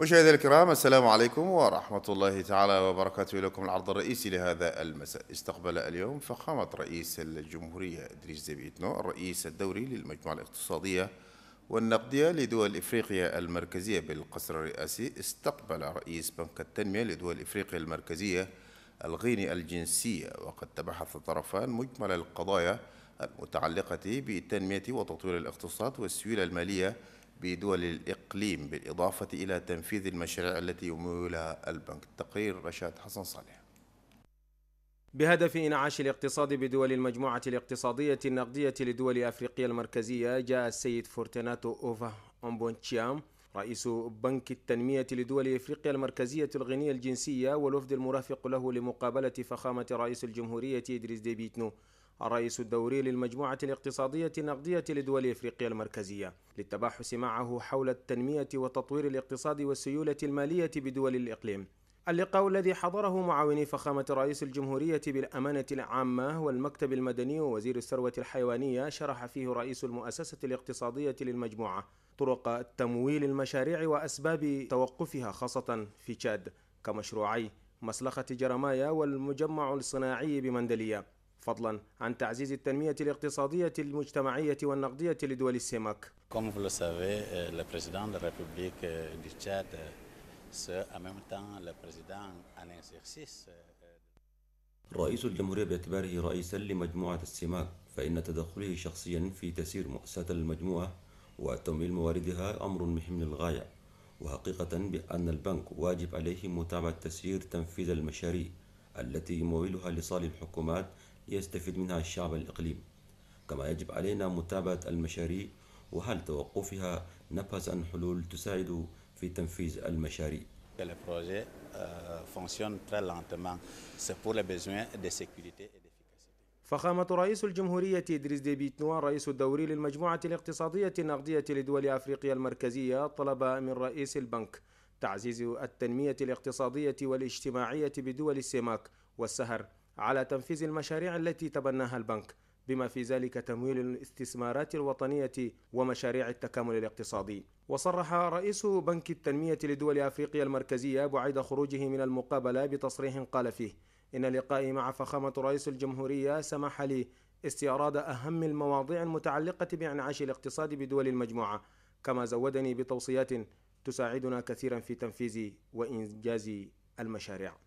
مشاهدينا الكرام السلام عليكم ورحمة الله تعالى وبركاته لكم العرض الرئيسي لهذا المساء استقبل اليوم فخامة رئيس الجمهورية إدريس زبيتنو الرئيس الدوري للمجموعة الاقتصادية والنقدية لدول إفريقيا المركزية بالقصر الرئاسي استقبل رئيس بنك التنمية لدول إفريقيا المركزية الغيني الجنسية وقد تبحث الطرفان مجمل القضايا المتعلقة بتنمية وتطوير الاقتصاد والسيولة المالية بدول الإقليم بالإضافة إلى تنفيذ المشاريع التي يمولها البنك تقرير رشاد حسن صالح بهدف إنعاش الاقتصاد بدول المجموعة الاقتصادية النقدية لدول أفريقيا المركزية جاء السيد فورتناتو أوفا أمبونتشيام رئيس بنك التنمية لدول إفريقيا المركزية الغنية الجنسية والوفد المرافق له لمقابلة فخامة رئيس الجمهورية إدريس ديبيتنو الرئيس الدوري للمجموعة الاقتصادية النقدية لدول إفريقيا المركزية للتباحث معه حول التنمية وتطوير الاقتصاد والسيولة المالية بدول الإقليم اللقاء الذي حضره معاوني فخامة رئيس الجمهورية بالأمانة العامة والمكتب المدني ووزير الثروة الحيوانية شرح فيه رئيس المؤسسة الاقتصادية للمجموعة طرق تمويل المشاريع وأسباب توقفها خاصة في تشاد كمشروعي مسلخة جرمايا والمجمع الصناعي بمندلية فضلا عن تعزيز التنمية الاقتصادية المجتمعية والنقدية لدول السمك Comme vous le savez, euh, le président de la République euh, du Tchad, euh, en même temps le président en exercice رئيس الجمهورية باعتباره رئيسا لمجموعة السماك فإن تدخله شخصيا في تسيير مؤسسة المجموعة وتمويل مواردها أمر مهم للغاية وحقيقة بأن البنك واجب عليه متابعة تسيير تنفيذ المشاريع التي يمولها لصالح الحكومات يستفيد منها الشعب الإقليم كما يجب علينا متابعة المشاريع وهل توقفها نبذ عن حلول تساعد في تنفيذ المشاريع euh, فخامة رئيس الجمهورية إدريس ديبيت نوار رئيس الدوري للمجموعة الاقتصادية النقدية لدول أفريقيا المركزية طلب من رئيس البنك تعزيز التنمية الاقتصادية والاجتماعية بدول السماك والسهر على تنفيذ المشاريع التي تبناها البنك بما في ذلك تمويل الاستثمارات الوطنية ومشاريع التكامل الاقتصادي وصرح رئيس بنك التنمية لدول أفريقيا المركزية بعيد خروجه من المقابلة بتصريح قال فيه إن لقائي مع فخامة رئيس الجمهورية سمح لي استيراد أهم المواضيع المتعلقة بإنعاش الاقتصاد بدول المجموعة كما زودني بتوصيات تساعدنا كثيرا في تنفيذ وإنجاز المشاريع